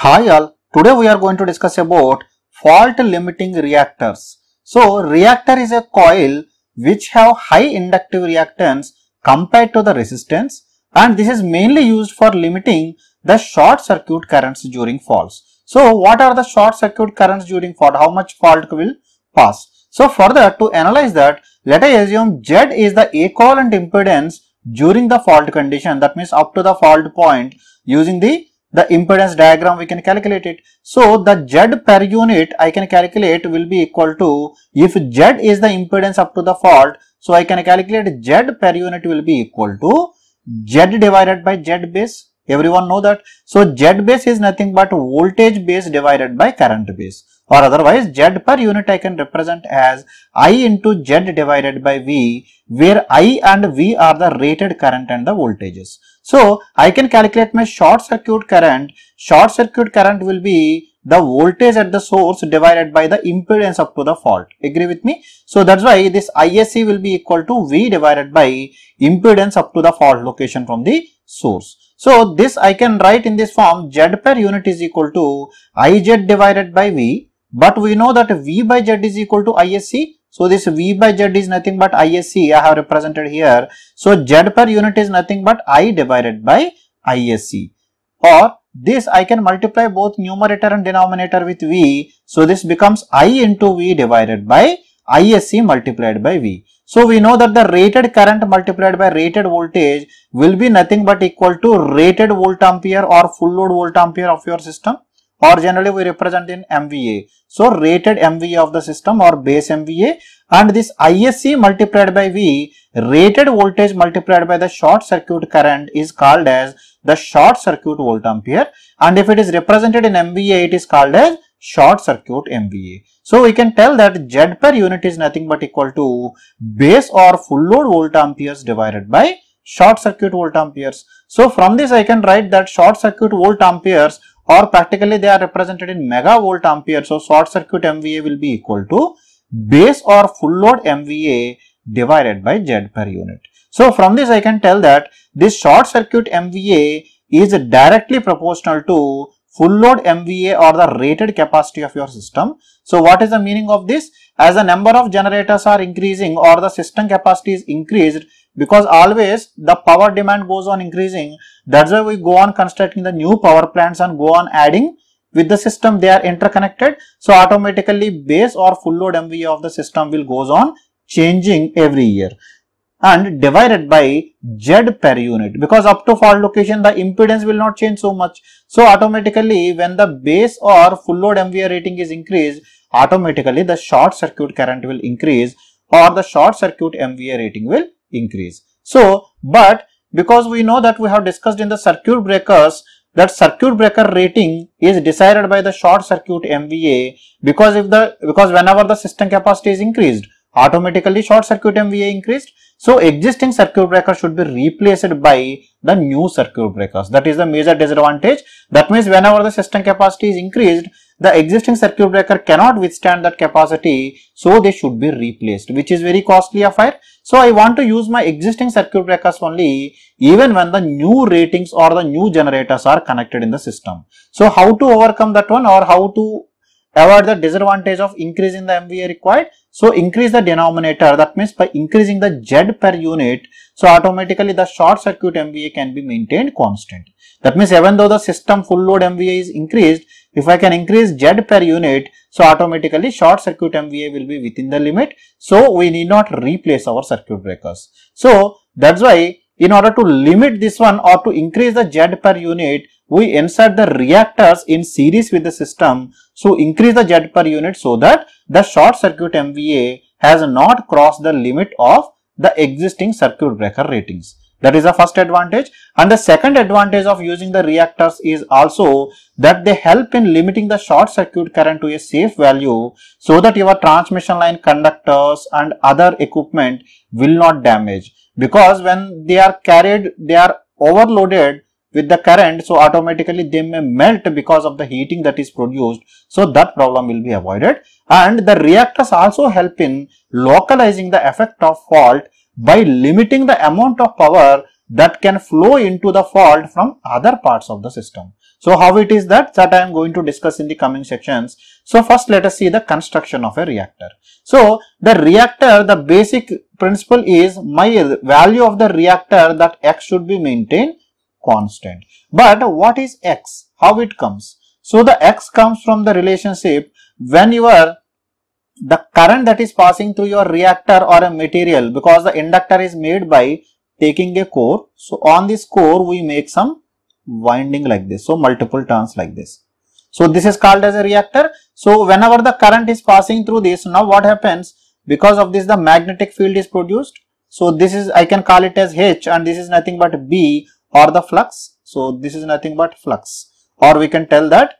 Hi all, today we are going to discuss about fault limiting reactors. So reactor is a coil which have high inductive reactance compared to the resistance and this is mainly used for limiting the short circuit currents during faults. So what are the short circuit currents during fault? How much fault will pass? So further to analyze that, let us assume Z is the equivalent impedance during the fault condition that means up to the fault point using the the impedance diagram we can calculate it. So the Z per unit I can calculate will be equal to if Z is the impedance up to the fault. So I can calculate Z per unit will be equal to Z divided by Z base. Everyone know that. So Z base is nothing but voltage base divided by current base or otherwise Z per unit I can represent as I into Z divided by V where I and V are the rated current and the voltages. So I can calculate my short circuit current. Short circuit current will be the voltage at the source divided by the impedance up to the fault. Agree with me? So that's why this ISC will be equal to V divided by impedance up to the fault location from the source. So this I can write in this form Z per unit is equal to IZ divided by V. But we know that V by Z is equal to ISC so this V by Z is nothing but ISC I have represented here. So Z per unit is nothing but I divided by ISC or this I can multiply both numerator and denominator with V. So this becomes I into V divided by ISC multiplied by V. So we know that the rated current multiplied by rated voltage will be nothing but equal to rated volt ampere or full load volt ampere of your system or generally we represent in MVA. So rated MVA of the system or base MVA and this ISC multiplied by V rated voltage multiplied by the short circuit current is called as the short circuit volt ampere and if it is represented in MVA it is called as short circuit MVA. So we can tell that Z per unit is nothing but equal to base or full load volt amperes divided by short circuit volt amperes. So from this I can write that short circuit volt amperes or practically they are represented in megavolt ampere. So, short circuit MVA will be equal to base or full load MVA divided by Z per unit. So, from this I can tell that this short circuit MVA is directly proportional to full load MVA or the rated capacity of your system. So, what is the meaning of this? As the number of generators are increasing or the system capacity is increased, because always the power demand goes on increasing. That's why we go on constructing the new power plants and go on adding with the system they are interconnected. So automatically base or full load MVA of the system will goes on changing every year and divided by Z per unit because up to fault location the impedance will not change so much. So automatically when the base or full load MVA rating is increased automatically the short circuit current will increase or the short circuit MVA rating will increase. So, but because we know that we have discussed in the circuit breakers that circuit breaker rating is decided by the short circuit MVA because if the because whenever the system capacity is increased automatically short circuit MVA increased. So existing circuit breaker should be replaced by the new circuit breakers. That is the major disadvantage. That means whenever the system capacity is increased, the existing circuit breaker cannot withstand that capacity. So they should be replaced, which is very costly affair. So I want to use my existing circuit breakers only even when the new ratings or the new generators are connected in the system. So how to overcome that one or how to avoid the disadvantage of increasing the MVA required? So increase the denominator that means by increasing the Z per unit so automatically the short circuit MVA can be maintained constant. That means even though the system full load MVA is increased if I can increase Z per unit so automatically short circuit MVA will be within the limit. So we need not replace our circuit breakers. So that's why in order to limit this one or to increase the Z per unit we insert the reactors in series with the system. So, increase the Z per unit so that the short circuit MVA has not crossed the limit of the existing circuit breaker ratings. That is the first advantage. And the second advantage of using the reactors is also that they help in limiting the short circuit current to a safe value so that your transmission line conductors and other equipment will not damage. Because when they are carried, they are overloaded, with the current so automatically they may melt because of the heating that is produced so that problem will be avoided and the reactors also help in localizing the effect of fault by limiting the amount of power that can flow into the fault from other parts of the system. So, how it is that? That I am going to discuss in the coming sections. So, first let us see the construction of a reactor. So, the reactor, the basic principle is my value of the reactor that X should be maintained constant. But what is x? How it comes? So, the x comes from the relationship when you are the current that is passing through your reactor or a material because the inductor is made by taking a core. So, on this core we make some winding like this. So, multiple turns like this. So, this is called as a reactor. So, whenever the current is passing through this now what happens because of this the magnetic field is produced. So, this is I can call it as H and this is nothing but B or the flux. So this is nothing but flux or we can tell that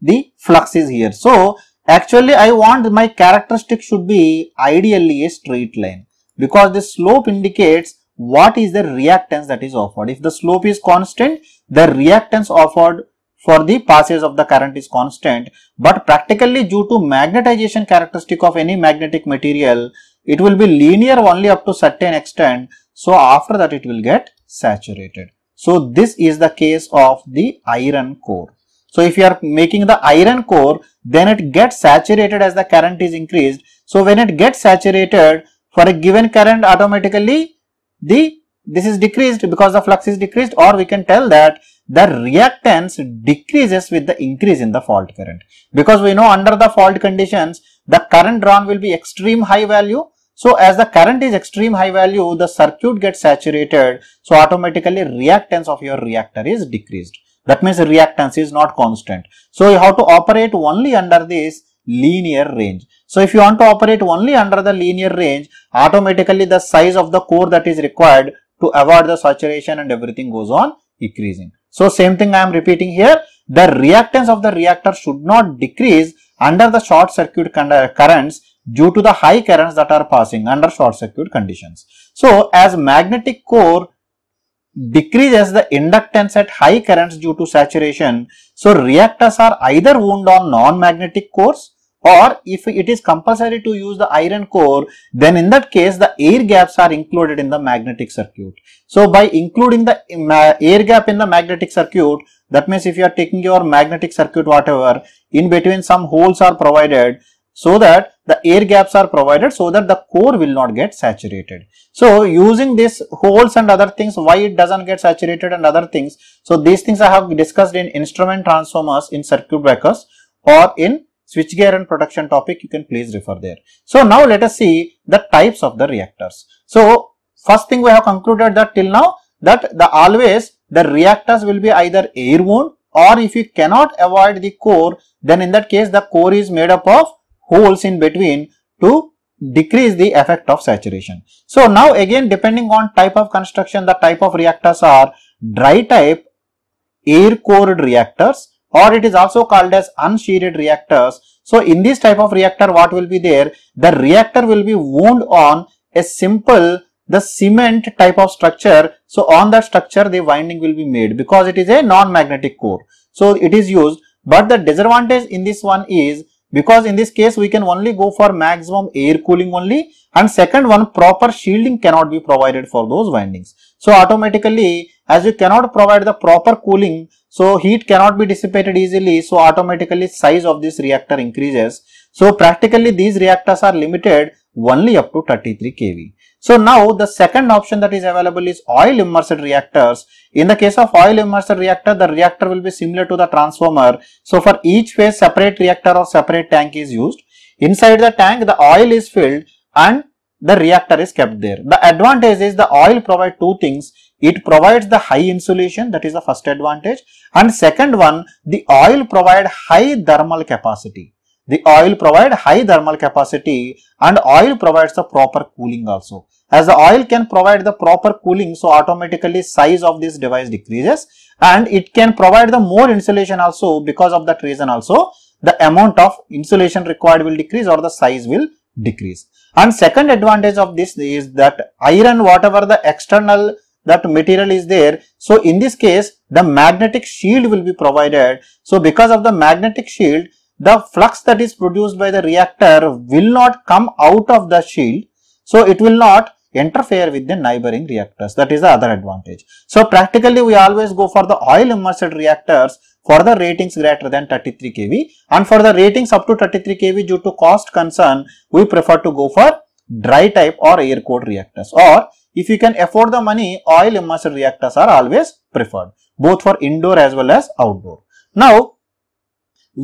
the flux is here. So actually I want my characteristic should be ideally a straight line because the slope indicates what is the reactance that is offered. If the slope is constant, the reactance offered for the passage of the current is constant but practically due to magnetization characteristic of any magnetic material it will be linear only up to certain extent so after that it will get saturated. So this is the case of the iron core. So if you are making the iron core, then it gets saturated as the current is increased. So when it gets saturated for a given current automatically the this is decreased because the flux is decreased or we can tell that the reactance decreases with the increase in the fault current because we know under the fault conditions the current drawn will be extreme high value so as the current is extreme high value, the circuit gets saturated. So automatically reactance of your reactor is decreased. That means reactance is not constant. So you have to operate only under this linear range. So if you want to operate only under the linear range, automatically the size of the core that is required to avoid the saturation and everything goes on increasing. So same thing I am repeating here. The reactance of the reactor should not decrease under the short circuit currents due to the high currents that are passing under short circuit conditions. So, as magnetic core decreases the inductance at high currents due to saturation, so reactors are either wound on non-magnetic cores or if it is compulsory to use the iron core, then in that case the air gaps are included in the magnetic circuit. So, by including the air gap in the magnetic circuit, that means if you are taking your magnetic circuit whatever, in between some holes are provided so that the air gaps are provided so that the core will not get saturated. So using these holes and other things, why it doesn't get saturated and other things. So these things I have discussed in instrument transformers, in circuit breakers or in switchgear and protection topic, you can please refer there. So now let us see the types of the reactors. So first thing we have concluded that till now that the always the reactors will be either air wound or if you cannot avoid the core, then in that case the core is made up of holes in between to decrease the effect of saturation. So now again depending on type of construction the type of reactors are dry type air cooled reactors or it is also called as unshaded reactors. So in this type of reactor what will be there the reactor will be wound on a simple the cement type of structure. So on that structure the winding will be made because it is a non-magnetic core. So it is used but the disadvantage in this one is because in this case we can only go for maximum air cooling only and second one proper shielding cannot be provided for those windings. So automatically as you cannot provide the proper cooling so heat cannot be dissipated easily so automatically size of this reactor increases. So practically these reactors are limited only up to 33 kV. So now the second option that is available is oil immersed reactors. In the case of oil immersed reactor, the reactor will be similar to the transformer. So for each phase separate reactor or separate tank is used. Inside the tank the oil is filled and the reactor is kept there. The advantage is the oil provides two things. It provides the high insulation that is the first advantage and second one the oil provide high thermal capacity. The oil provide high thermal capacity and oil provides the proper cooling also. As the oil can provide the proper cooling, so automatically size of this device decreases and it can provide the more insulation also because of that reason also the amount of insulation required will decrease or the size will decrease. And second advantage of this is that iron whatever the external that material is there. So, in this case the magnetic shield will be provided. So, because of the magnetic shield the flux that is produced by the reactor will not come out of the shield. So, it will not interfere with the neighboring reactors. That is the other advantage. So, practically we always go for the oil immersed reactors for the ratings greater than 33 kV and for the ratings up to 33 kV due to cost concern, we prefer to go for dry type or air cooled reactors or if you can afford the money, oil immersed reactors are always preferred both for indoor as well as outdoor. Now,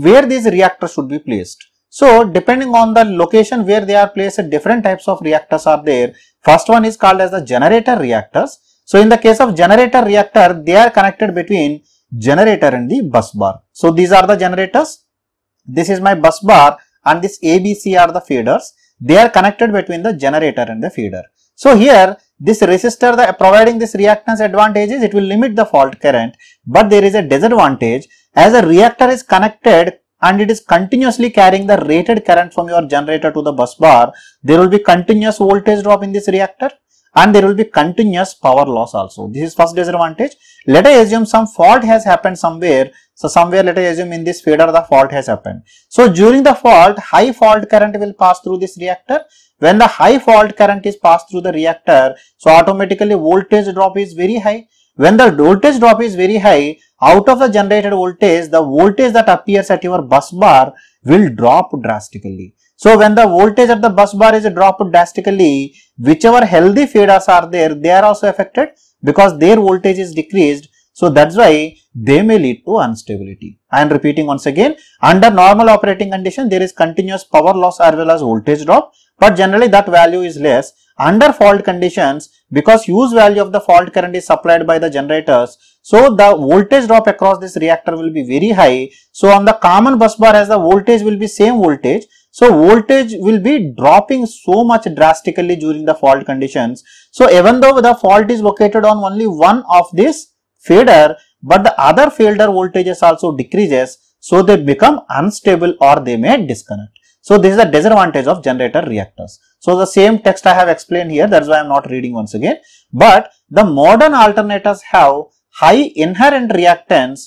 where these reactors should be placed. So, depending on the location where they are placed, different types of reactors are there. First one is called as the generator reactors. So, in the case of generator reactor, they are connected between generator and the bus bar. So, these are the generators. This is my bus bar and this ABC are the feeders. They are connected between the generator and the feeder. So, here this resistor the, providing this reactance advantages, it will limit the fault current but there is a disadvantage as a reactor is connected and it is continuously carrying the rated current from your generator to the busbar, there will be continuous voltage drop in this reactor and there will be continuous power loss also. This is first disadvantage. Let us assume some fault has happened somewhere. So, somewhere let us assume in this feeder the fault has happened. So, during the fault, high fault current will pass through this reactor. When the high fault current is passed through the reactor, so automatically voltage drop is very high. When the voltage drop is very high, out of the generated voltage, the voltage that appears at your bus bar will drop drastically. So, when the voltage at the bus bar is dropped drastically, whichever healthy feeders are there, they are also affected because their voltage is decreased. So, that's why they may lead to instability. I am repeating once again, under normal operating condition, there is continuous power loss as well as voltage drop, but generally that value is less under fault conditions because use value of the fault current is supplied by the generators. So, the voltage drop across this reactor will be very high. So, on the common bus bar as the voltage will be same voltage. So, voltage will be dropping so much drastically during the fault conditions. So, even though the fault is located on only one of this fader, but the other fader voltages also decreases. So, they become unstable or they may disconnect. So, this is the disadvantage of generator reactors. So the same text I have explained here, that's why I am not reading once again. But the modern alternators have high inherent reactance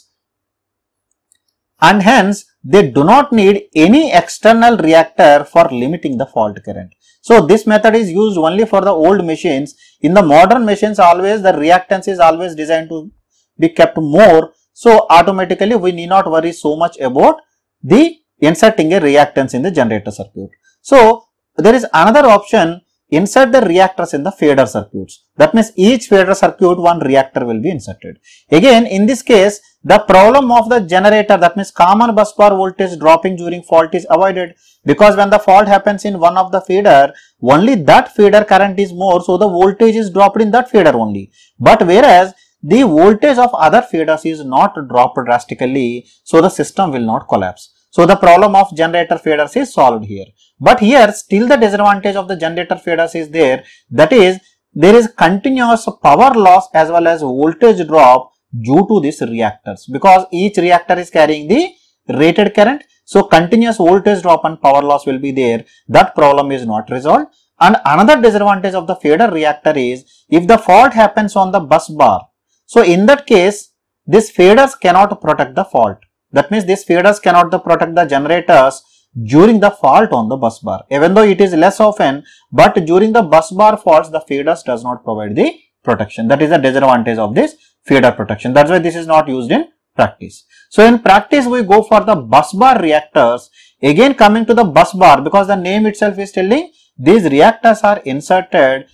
and hence they do not need any external reactor for limiting the fault current. So this method is used only for the old machines. In the modern machines always the reactance is always designed to be kept more. So automatically we need not worry so much about the inserting a reactance in the generator circuit. So, there is another option, insert the reactors in the fader circuits. That means each fader circuit one reactor will be inserted. Again, in this case, the problem of the generator that means common bus bar voltage dropping during fault is avoided because when the fault happens in one of the feeder, only that feeder current is more, so the voltage is dropped in that feeder only. But whereas the voltage of other feeders is not dropped drastically, so the system will not collapse. So the problem of generator faders is solved here. But here still the disadvantage of the generator faders is there. That is there is continuous power loss as well as voltage drop due to these reactors because each reactor is carrying the rated current. So continuous voltage drop and power loss will be there. That problem is not resolved. And another disadvantage of the fader reactor is if the fault happens on the bus bar. So in that case, these faders cannot protect the fault. That means these feeders cannot protect the generators during the fault on the bus bar. Even though it is less often, but during the bus bar faults, the feeders does not provide the protection. That is the disadvantage of this feeder protection. That's why this is not used in practice. So, in practice, we go for the bus bar reactors. Again, coming to the bus bar, because the name itself is telling these reactors are inserted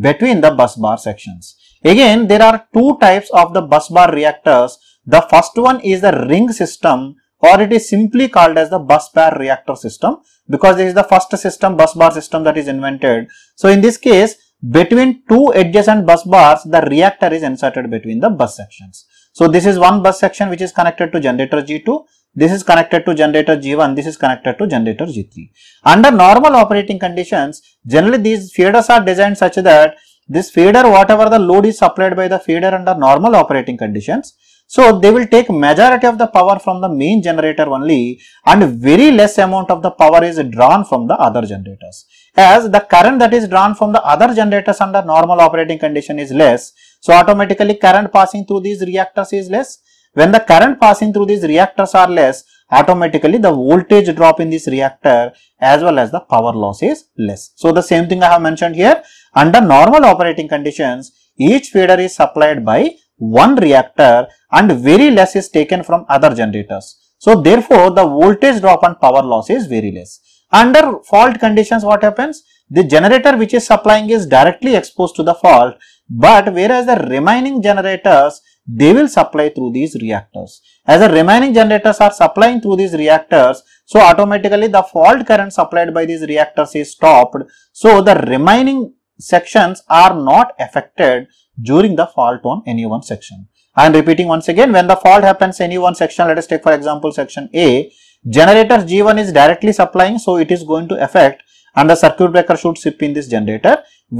between the bus bar sections. Again, there are two types of the bus bar reactors the first one is the ring system or it is simply called as the bus bar reactor system because this is the first system bus bar system that is invented. So in this case between two adjacent bus bars the reactor is inserted between the bus sections. So this is one bus section which is connected to generator G2 this is connected to generator G1, this is connected to generator G3. Under normal operating conditions, generally these feeders are designed such that this feeder whatever the load is supplied by the feeder under normal operating conditions, so they will take majority of the power from the main generator only and very less amount of the power is drawn from the other generators. As the current that is drawn from the other generators under normal operating condition is less, so automatically current passing through these reactors is less. When the current passing through these reactors are less, automatically the voltage drop in this reactor as well as the power loss is less. So the same thing I have mentioned here, under normal operating conditions, each feeder is supplied by one reactor and very less is taken from other generators. So, therefore, the voltage drop and power loss is very less. Under fault conditions, what happens? The generator which is supplying is directly exposed to the fault, but whereas the remaining generators, they will supply through these reactors. As the remaining generators are supplying through these reactors, so automatically the fault current supplied by these reactors is stopped. So, the remaining sections are not affected during the fault on any one section. I am repeating once again when the fault happens any one section let us take for example section A generator G1 is directly supplying so it is going to affect and the circuit breaker should ship in this generator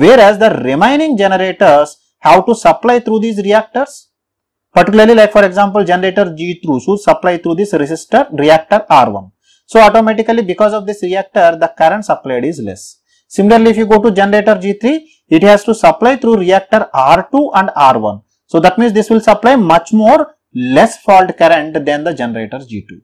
whereas the remaining generators have to supply through these reactors particularly like for example generator G2 should supply through this resistor reactor R1. So automatically because of this reactor the current supplied is less. Similarly, if you go to generator G3, it has to supply through reactor R2 and R1. So that means this will supply much more less fault current than the generator G2.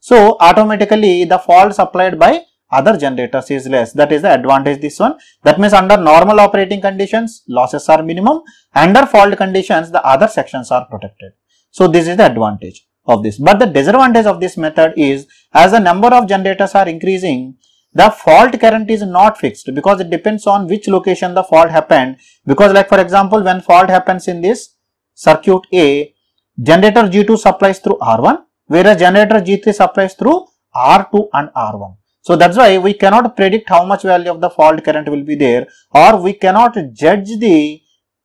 So automatically the fault supplied by other generators is less. That is the advantage this one. That means under normal operating conditions, losses are minimum. Under fault conditions, the other sections are protected. So this is the advantage of this. But the disadvantage of this method is as the number of generators are increasing, the fault current is not fixed because it depends on which location the fault happened because like for example when fault happens in this circuit A generator G2 supplies through R1 whereas generator G3 supplies through R2 and R1. So that's why we cannot predict how much value of the fault current will be there or we cannot judge the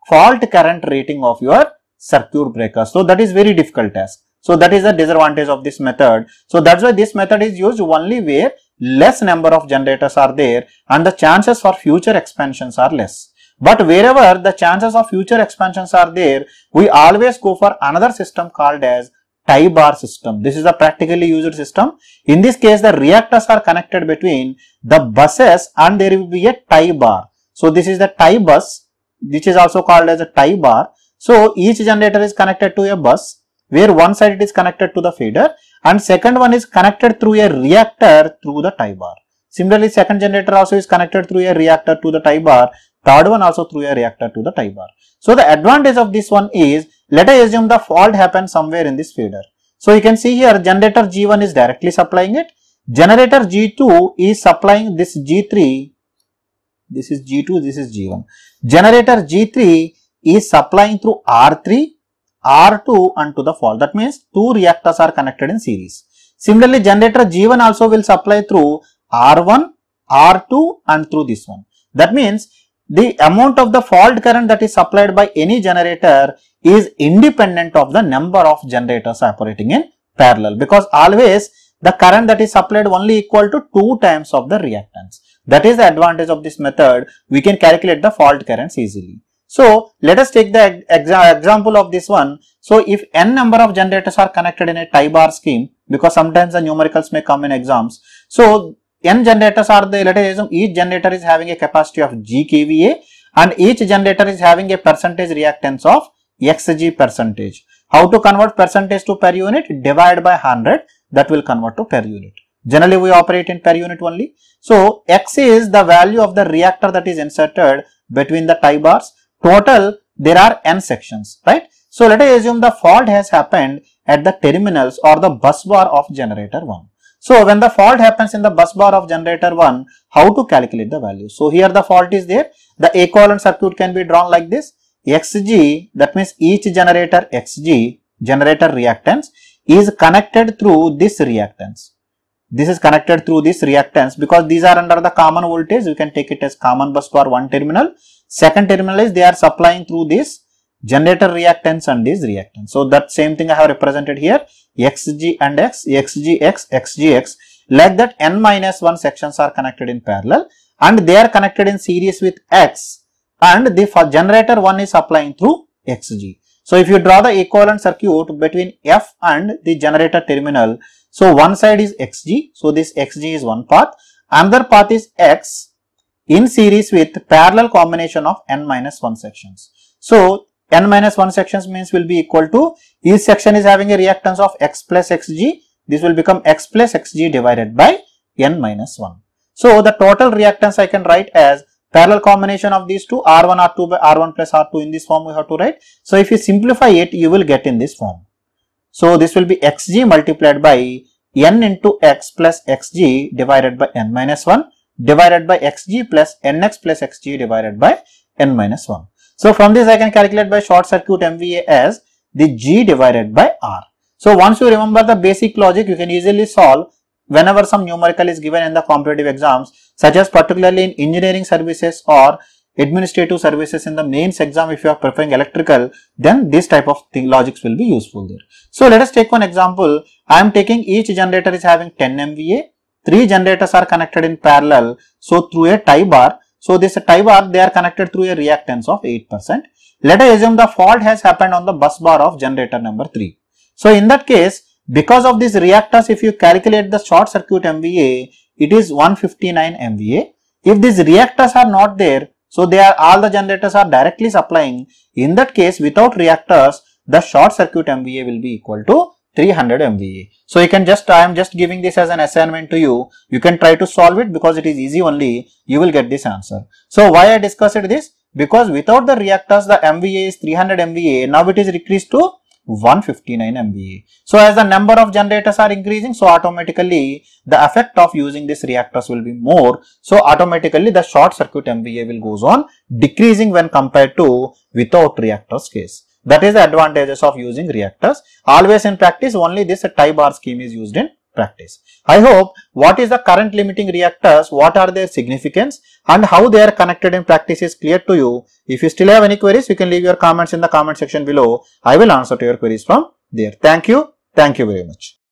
fault current rating of your circuit breaker. So that is very difficult task. So that is the disadvantage of this method. So that's why this method is used only where less number of generators are there and the chances for future expansions are less. But wherever the chances of future expansions are there, we always go for another system called as tie bar system. This is a practically used system. In this case, the reactors are connected between the buses and there will be a tie bar. So, this is the tie bus which is also called as a tie bar. So, each generator is connected to a bus where one side it is connected to the feeder and second one is connected through a reactor through the tie bar. Similarly, second generator also is connected through a reactor to the tie bar, third one also through a reactor to the tie bar. So, the advantage of this one is, let us assume the fault happens somewhere in this feeder. So, you can see here generator G1 is directly supplying it, generator G2 is supplying this G3, this is G2, this is G1. Generator G3 is supplying through R3 R2 unto the fall. That means two reactors are connected in series. Similarly, generator G1 also will supply through R1, R2 and through this one. That means the amount of the fault current that is supplied by any generator is independent of the number of generators operating in parallel because always the current that is supplied only equal to 2 times of the reactance. That is the advantage of this method. We can calculate the fault currents easily. So, let us take the exa example of this one. So, if n number of generators are connected in a tie bar scheme because sometimes the numericals may come in exams. So, n generators are the let us assume each generator is having a capacity of g kVA and each generator is having a percentage reactance of xg percentage. How to convert percentage to per unit? Divide by 100 that will convert to per unit. Generally, we operate in per unit only. So, x is the value of the reactor that is inserted between the tie bars total there are n sections, right? So let us assume the fault has happened at the terminals or the bus bar of generator 1. So when the fault happens in the bus bar of generator 1, how to calculate the value? So here the fault is there. The equivalent circuit can be drawn like this. Xg, that means each generator Xg, generator reactance, is connected through this reactance. This is connected through this reactance because these are under the common voltage. You can take it as common bus for one terminal. Second terminal is they are supplying through this generator reactance and this reactance. So that same thing I have represented here xg and x, xgx, xgx. Like that n minus 1 sections are connected in parallel and they are connected in series with x and the generator 1 is supplying through xg. So if you draw the equivalent circuit between f and the generator terminal, so one side is xg. So this xg is one path. Another path is x in series with parallel combination of n minus 1 sections. So n minus 1 sections means will be equal to each section is having a reactance of x plus xg. This will become x plus xg divided by n minus 1. So the total reactance I can write as parallel combination of these two r1 r2 by r1 plus r2 in this form we have to write. So if you simplify it you will get in this form. So this will be xg multiplied by n into x plus xg divided by n minus 1 divided by xg plus nx plus xg divided by n minus 1. So from this I can calculate by short circuit MVA as the g divided by r. So once you remember the basic logic you can easily solve whenever some numerical is given in the competitive exams such as particularly in engineering services or administrative services in the mains exam if you are preferring electrical then this type of thing logics will be useful there. So let us take one example I am taking each generator is having 10 MVA three generators are connected in parallel so through a tie bar so this tie bar they are connected through a reactance of 8%. Let us assume the fault has happened on the bus bar of generator number 3. So in that case because of these reactors if you calculate the short circuit MVA it is 159 MVA. If these reactors are not there so they are all the generators are directly supplying. In that case, without reactors, the short circuit MVA will be equal to 300 MVA. So you can just, I am just giving this as an assignment to you. You can try to solve it because it is easy only. You will get this answer. So why I discussed this? Because without the reactors, the MVA is 300 MVA. Now it is decreased to 159 MVA. So as the number of generators are increasing, so automatically the effect of using these reactors will be more. So automatically the short circuit MVA will goes on decreasing when compared to without reactors case. That is the advantages of using reactors. Always in practice, only this tie bar scheme is used in practice. I hope what is the current limiting reactors, what are their significance and how they are connected in practice is clear to you. If you still have any queries, you can leave your comments in the comment section below. I will answer to your queries from there. Thank you. Thank you very much.